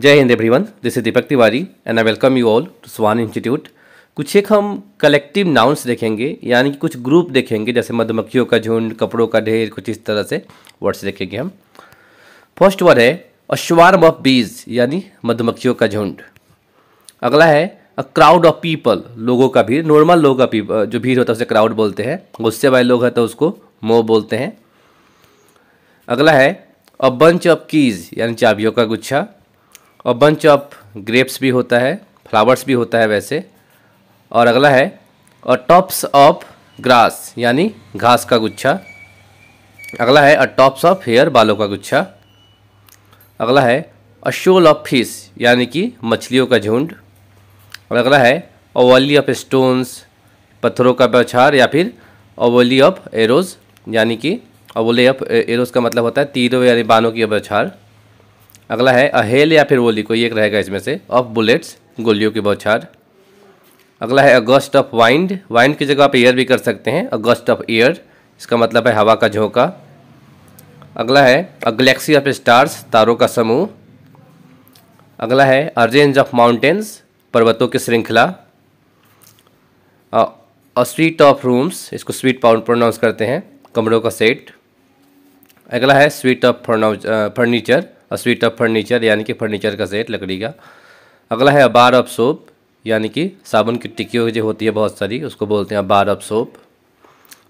जय Hind everyone this is Deepak Tiwari and I welcome you all to Swan Institute कुछ एक हम कलेक्टिव नाउंस देखेंगे यानी कि कुछ ग्रुप देखेंगे जैसे मधुमक्खियों का झुंड कपड़ों का ढेर कुछ इस तरह से वर्ड्स देखेंगे हम फर्स्ट वर्ड है अश्वार्म ऑफ बीज यानी मधुमक्खियों का झुंड अगला है अ क्राउड ऑफ पीपल लोगों का भीड़ नॉर्मल लोगों का जो भीड़ होता है उसे क्राउड बोलते हैं गुस्से वाले लोग हैं तो उसको मो बोलते हैं अगला है अ बंच ऑफ कीज़ यानी चाबियों का गुच्छा और बंच ऑफ ग्रेप्स भी होता है फ्लावर्स भी होता है वैसे और अगला है और टॉप्स ऑफ ग्रास यानी घास का गुच्छा अगला है अ टॉप्स ऑफ हेयर बालों का गुच्छा अगला है अ शोल ऑफ फिश यानी कि मछलियों का झुंड और अगला है अ ऑफ स्टोन्स पत्थरों का बछार या फिर अ ऑफ एरोज यानी कि अवोले ऑफ एरोज का मतलब होता है तीरों यानी बानों की बछार अगला है अहेल या फिर वोली कोई एक रहेगा इसमें से ऑफ बुलेट्स गोलियों की बौछार अगला है अगस्ट ऑफ वाइंड वाइंड की जगह आप ईयर भी कर सकते हैं अगस्ट ऑफ ईयर इसका मतलब है हवा का झोंका अगला है अ गलेक्सी ऑफ स्टार्स तारों का समूह अगला है अ रेंज ऑफ माउंटेन्स पर्वतों की श्रृंखला अ स्वीट ऑफ रूम्स इसको स्वीट पाउंड प्रोनाउंस करते हैं कमरों का सेट अगला है suite of furniture suite of furniture यानी कि फर्नीचर का सेट लकड़ी का अगला है अबार ऑफ सोप यानी कि साबुन की टिक्की जो होती है बहुत सारी उसको बोलते हैं अबार ऑफ सोप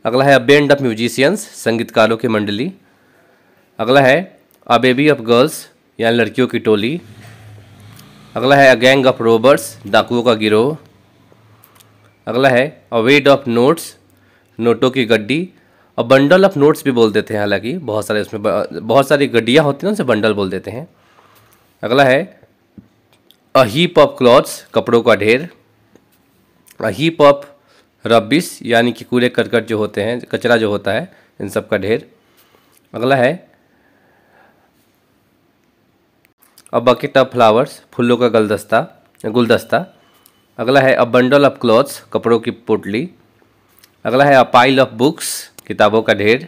अगला है बैंड ऑफ म्यूजिशियंस संगीतकारों की मंडली अगला है अ बेबी ऑफ गर्ल्स यानी लड़कियों की टोली अगला है अ गैंग ऑफ रोबर्ट्स डाकुओं का गिरोह अगला है अ वेड ऑफ नोट्स नोटों की गड्डी और बंडल ऑफ नोट्स भी बोल देते हैं हालांकि बहुत सारे उसमें बहुत सारी गड्डियाँ होती हैं उनसे बंडल बोल देते हैं अगला है अ हीप ऑफ क्लॉथ्स कपड़ों का ढेर अ हीप ऑफ रबिस यानी कि कूड़े करकट जो होते हैं कचरा जो होता है इन सब का ढेर अगला है अ बकेट ऑफ फ्लावर्स फूलों का गलदस्ता गुलदस्ता अगला है अ बंडल ऑफ क्लॉथ्स कपड़ों की पोटली अगला है अ पाइल ऑफ बुक्स किताबों का ढेर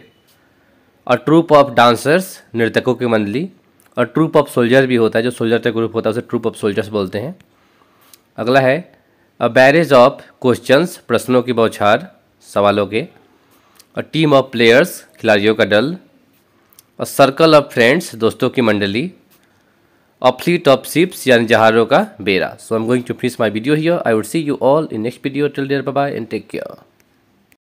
और ट्रूप ऑफ डांसर्स नृतकों की मंडली और ट्रूप ऑफ सोल्जर भी होता है जो सोल्जर का ग्रुप होता है उसे ट्रूप ऑफ सोल्जर्स बोलते हैं अगला है अ बैरेज ऑफ क्वेश्चंस प्रश्नों की बौछार सवालों के और टीम ऑफ प्लेयर्स खिलाड़ियों का डल और सर्कल ऑफ फ्रेंड्स दोस्तों की मंडली और फ्लीट ऑफ शिप्स यानी जहाज़ों का बेरा so I am going to finish my video here I would see you all in next video till there bye and take care